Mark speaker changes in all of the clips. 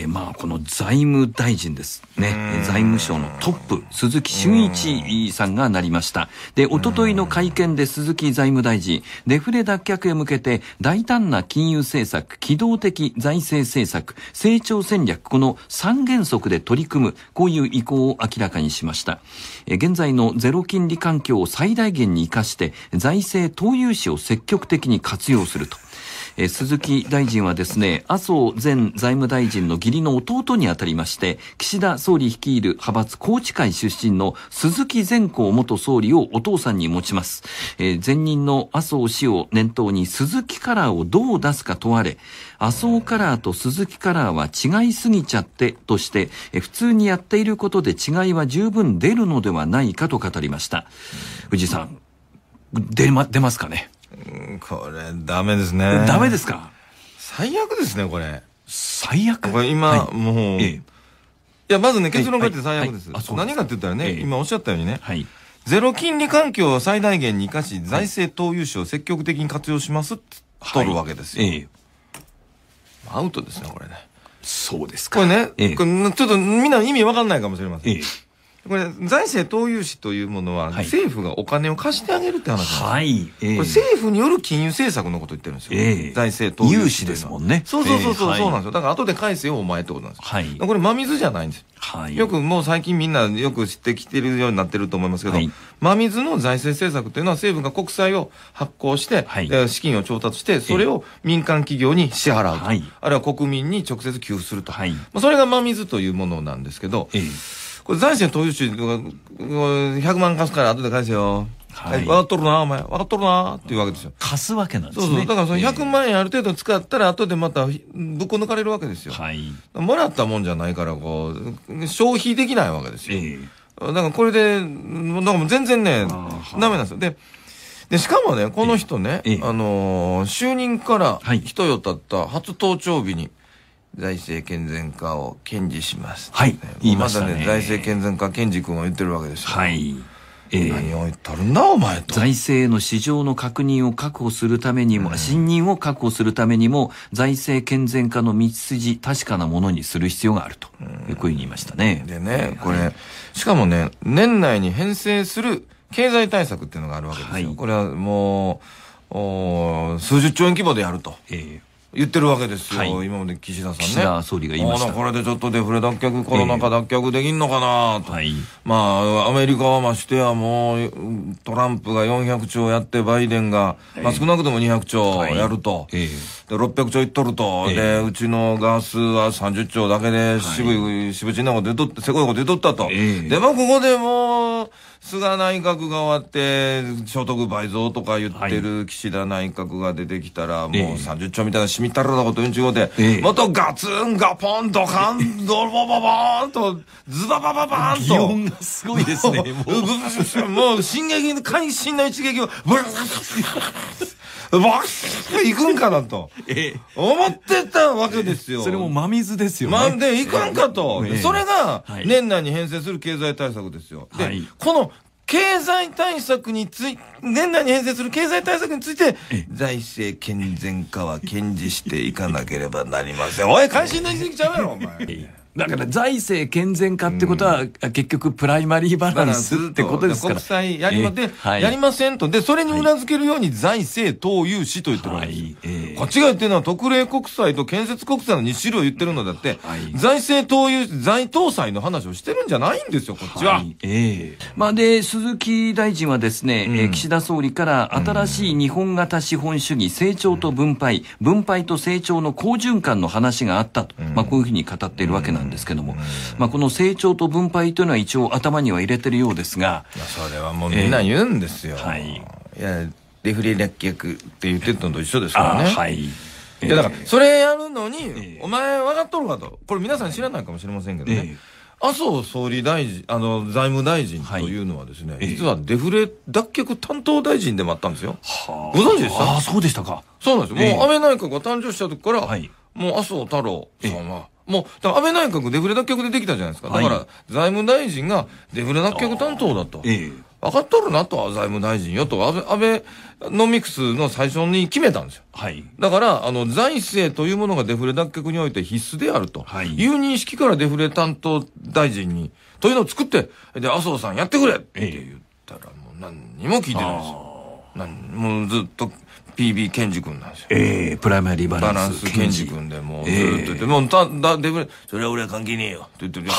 Speaker 1: えまあ、この財務大臣ですね。財務省のトップ、鈴木俊一さんがなりました。で、おとといの会見で鈴木財務大臣、デフレ脱却へ向けて大胆な金融政策、機動的財政政策、成長戦略、この3原則で取り組む、こういう意向を明らかにしました。え現在のゼロ金利環境を最大限に活かして、財政投融資を積極的に活用すると。え鈴木大臣はですね、麻生前財務大臣の義理の弟にあたりまして、岸田総理率いる派閥高知会出身の鈴木善光元総理をお父さんに持ちます。えー、前任の麻生氏を念頭に鈴木カラーをどう出すか問われ、麻生カラーと鈴木カラーは違いすぎちゃってとして、えー、普通にやっていることで違いは十分出るのではないかと語りました。藤井さん、出ま、出ますかねこ
Speaker 2: れ、ダメですね。ダメですか最悪ですね、これ。最悪これ今、はい、もう、ええ、いや、まずね、結論がって最悪です。はいはい、何かって言ったらね、え、今おっしゃったようにね、ゼロ金利環境を最大限に生かし、財政投融資を積極的に活用しますって取るわけですよ。アウトですね、これね。そうですか。これね、これちょっとみんな意味わかんないかもしれません。これ財政投融資というものは、はい政府がお金を貸してあげるって話なんです、はい。ええこれ政府による金融政策のことを言ってるんですよ、え財政投融資ですもんね。そうそうそうそう、そうなんですよだから後で返せよお前ってことなんですよ、はい。これ真水じゃないんですはい。よくもう最近みんなよく知ってきてるようになってると思いますけど、はい真水の財政政策というのは政府が国債を発行して、はい資金を調達して、それを民間企業に支払うと、はいあるいは国民に直接給付すると。はいまあ、それが真水というものなんですけど、ええこれ財政投与中、100万貸すから後で返せよ。はい、わかっとるな、お前。わかっとるな、っていうわけですよ。貸すわけなんですね。そうそう。だからその100万円ある程度使ったら、後でまたぶっこ抜かれるわけですよ。はい。もらったもんじゃないから、こう、消費できないわけですよ。えー、だからこれで、なんかもう全然ね、ダメなんですよ。で、で、しかもね、この人ね、ええ、あのー、就任から一夜経った初登庁日に、財政健全化を堅持します。はい。言いましたね。まだね、財政健全化、堅持君は言ってるわけですよ。はい。えー、何を言ったるんだお前と財政の市場の確認を確保するた
Speaker 1: めにも、うん、信任を確保するためにも財政健全化の道筋確かなものに
Speaker 2: する必要があると、うん、こういうふうに言いましたねでねこれ、はい、しかもね年内に編成する経済対策っていうのがあるわけですよ、はい、これはもうお数十兆円規模でやると、えー、言ってるわけですよ、はい、今まで岸田さんね岸田総理が言いましたこれでちょっとデフレ脱却コロナ禍脱却できんのかなと、えー、はい、まあアメリカはましてやもうトランプが400兆やってバイデンが、えー、まあ、少なくとも200兆やると、はい、で600兆いっとると、えー、でうちのガスは30兆だけで渋い、はい、渋ちんなこと出とってせこいこと出とったと、でまあここでもう菅内閣が終わって、所得倍増とか言ってる岸田内閣が出てきたら、もう30兆みたいなしみったらなこと言うんちごうこで、もっとガツン、ガポン、ドカン、ドロボボボーンと、ズババババーンと。気温がすごいですね。もう、もう進撃、会心の一撃を、ブルーわっ行くんかなと。ええ、思ってたわけですよ。それも真水ですよね。まんで行くんかと。それが、年内に編成する経済対策ですよ。で、はい、この経済対策につい、年内に編成する経済対策について、財政健全化は堅持していかなければなりません。おい、関心のいすぎちゃうやろ、お前。だから財政健全化ってことは、結局プライマリーバランスってことですから。国債やりま、はい、やりませんと。で、それに裏付けるように財政投融資と言ってもらいます。はいえーこっちが言ってるのは特例国債と建設国債の2種類を言ってるのだって、はい、財政投融、財投債の話をしてるんじゃないんですよ、こっちは。はい、ええー、まあ
Speaker 1: で、鈴木大臣はですね、うん、えー、岸田総理から新しい日本型資本主義、成長と分配、分配と成長の好循環の話があったと、うん、まあこういうふうに語っているわけなんですけども、うん、まあこの成長と分配というのは一応頭には入れてるようですが。
Speaker 2: それはもうみんな言うんですよ。えー、はい。いやデフレ略却って言ってたのと一緒ですからね。はい。いやだから、それやるのに、お前分かっとるかと。これ皆さん知らないかもしれませんけどね。麻生総理大臣、あの、財務大臣というのはですね、はい、実はデフレ脱却担当大臣でもあったんですよ。ご存知でしたああ、そうでしたか。そうなんですよ。もう安倍内閣が誕生した時から、はい、もう麻生太郎さんは、もう、安倍内閣デフレ脱却でできたじゃないですか。だから、財務大臣がデフレ脱却担当だと。え分かっとるなと、財務大臣よと、安倍ノミクスの最初に決めたんですよ。はい、だから、あの、財政というものがデフレ脱却において必須であるという認識からデフレ担当大臣に、というのを作って、で、麻生さんやってくれって言ったら、もう何にも聞いてないんですよ。何もずっと PB ケンジ君なんですよ。ええー、プライマリーバランス。バランスケンジ君でもう、ずっと言って、もう、た、だ、で、それは俺は関係ねえよ。って言って、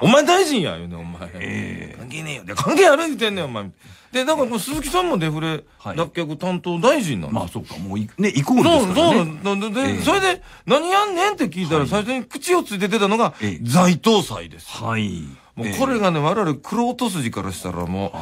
Speaker 2: お前大臣や、言うね、お前。ええー、関係ねえよ。で、関係ある言ってんねん、お前。で、なんかもう鈴木さんもデフレ脱却担当大臣なの、はい、まあそっか、もうね、イコールですからね。そう、そうなで、えー、それで、何やんねんって聞いたら、最初に口をついて出たのが、財党祭です。はい。もうこれがね、えー、我々、クロー筋からしたらも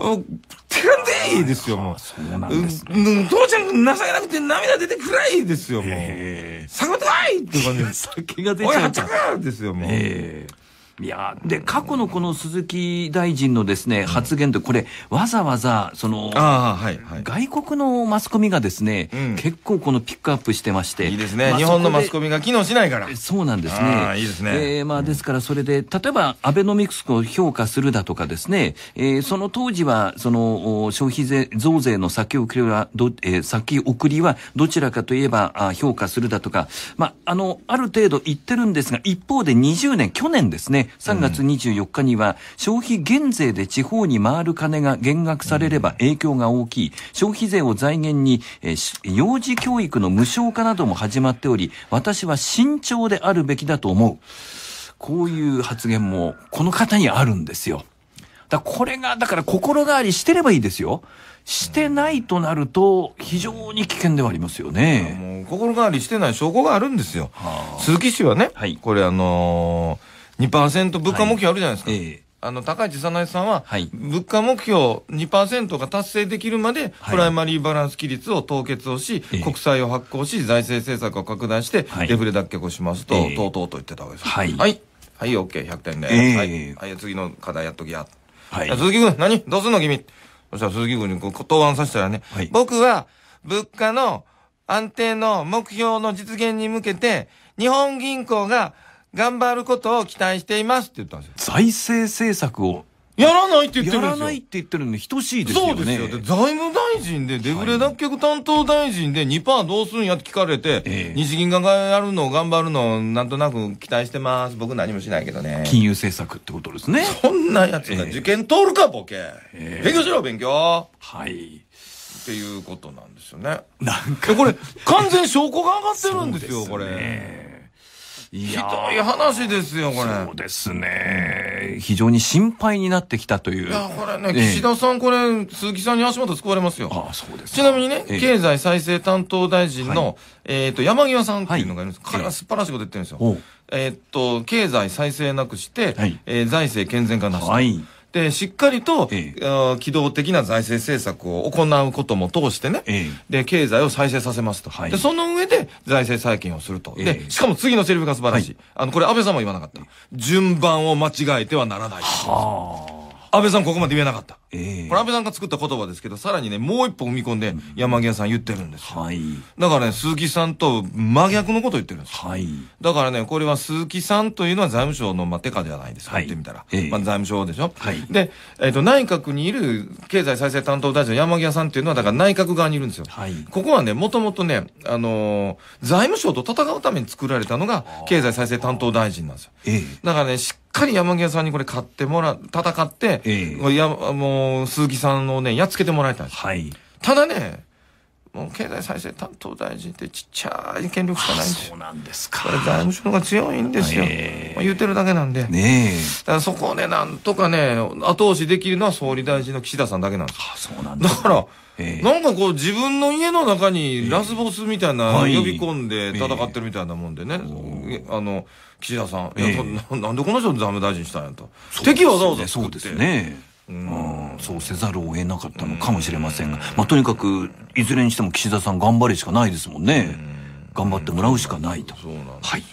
Speaker 2: う、てかんでいいですよ、もう。そうなんですね、父ちゃん、情けなくて涙出てくらいですよ、もう。えー、酒がたいって感じ。酒が出ちゃう。おい、はっちゃかですよ、もう。えー
Speaker 1: いやで過去のこの鈴木大臣のですね発言で、これわざわざその、はいはい、外国のマスコミがですね、うん、結構このピックアップしてましていいですね、まあ、日本のマスコミが機能しないからそうなんですねいいですね、えー、まあですからそれで例えばアベノミクスを評価するだとかですね、えー、その当時はその消費税増税の先送りはど、えー、先送りはどちらかといえばあ評価するだとかまああのある程度言ってるんですが一方で20年去年ですね3月24日には消費減税で地方に回る金が減額されれば影響が大きい消費税を財源に、え幼児教育の無償化なども始まっており私は慎重であるべきだと思うこういう発言もこの方にあるんですよ。だこれが、だから心変わりしてればいいですよ。してないとなると、非常に危険ではあり
Speaker 2: ますよね。心変わりしてない証拠があるんですよ。鈴木氏はね、はい、これあのー2%物価目標あるじゃないですか。はいえーあの、高市早苗さんは、物価目標2%が達成できるまで、プライマリーバランス規律を凍結をし、国債を発行し、財政政策を拡大して、デフレ脱却をしますと、とうとうと言ってたわけです。はい。はい、はい、OK、100点で、えー、はい。はい、次の課題やっときや。はい。鈴木君、何どうすんの君。そしたら鈴木君にこう、答案させたらね、はい、僕は、物価の安定の目標の実現に向けて、日本銀行が、頑張ることを期待していますって言ったんですよ。財政政策をやらないって言ってるんですよ。やらないって言ってるのに等しいですよね。そうですよ。で財務大臣で、デフレ脱却担当大臣で2%どうするんやって聞かれて、日銀がやるのを頑張るのをなんとなく期待してます。僕何もしないけどね。金融政策ってことですね。そんなやつが受験通るか、ボケ。え、勉強しろ、勉強。はい。っていうことなんですよね。なんか。これ、完全証拠が上がってるんですよ、すね、これ。ひどい話ですよ、これ。そうですね。非常に心配になってきたという。いや、これね、岸田さん、これ、鈴木さんに足元救われますよ。ああ、そうですちなみにね、経済再生担当大臣の、えっと、山際さんっていうのがいるんです。彼は素晴らしいこと言ってるんですよ。えっと、経済再生なくして、え財政健全化なし。はい。で、しっかりと、ええ、機動的な財政政策を行うことも通してね、ええ、で、経済を再生させますと。はい、で、その上で財政再建をすると。え、で、しかも次のセリフが素晴らしい。はい、あの、これ安倍さんも言わなかった。順番を間違えてはならない。はあ。安倍さんここまで言えなかった。えー、これ安倍さんが作った言葉ですけど、さらにね、もう一歩踏み込んで山際さん言ってるんですよ。はい。だからね、鈴木さんと真逆のこと言ってるんですよ。はい。だからね、これは鈴木さんというのは財務省の、まあ、手下じゃないですか。はい、言ってみたら。えー、まあ、財務省でしょ。はい。で、えっ、ー、と、内閣にいる経済再生担当大臣の山際さんっていうのは、だから内閣側にいるんですよ。はい。ここはね、もともとね、あのー、財務省と戦うために作られたのが経済再生担当大臣なんですよ。ええー。だからね、しかり山際さんにこれ買ってもら、戦って、えー、や、もう、鈴木さんをね、やっつけてもらいたい。はい。ただね、もう経済再生担当大臣ってちっちゃい権力しかないんですそうなんですか。これ財務省が強いんですよ。えー、言うてるだけなんで。ねえ。だからそこをね、なんとかね、後押しできるのは総理大臣の岸田さんだけなんです。あ、そうなんだ。だから、なんかこう自分の家の中にラスボスみたいな呼び込んで戦ってるみたいなもんでね、あの岸田さん、いや、なんでこの人財務大臣したんやと、敵わざわざそうですねう
Speaker 1: ん、そうせざるを得なかったのかもしれませんが、まあ、とにかくいずれにしても岸田さん頑張るしかないですもんね、頑張ってもらうしかないと。そうなんです、はい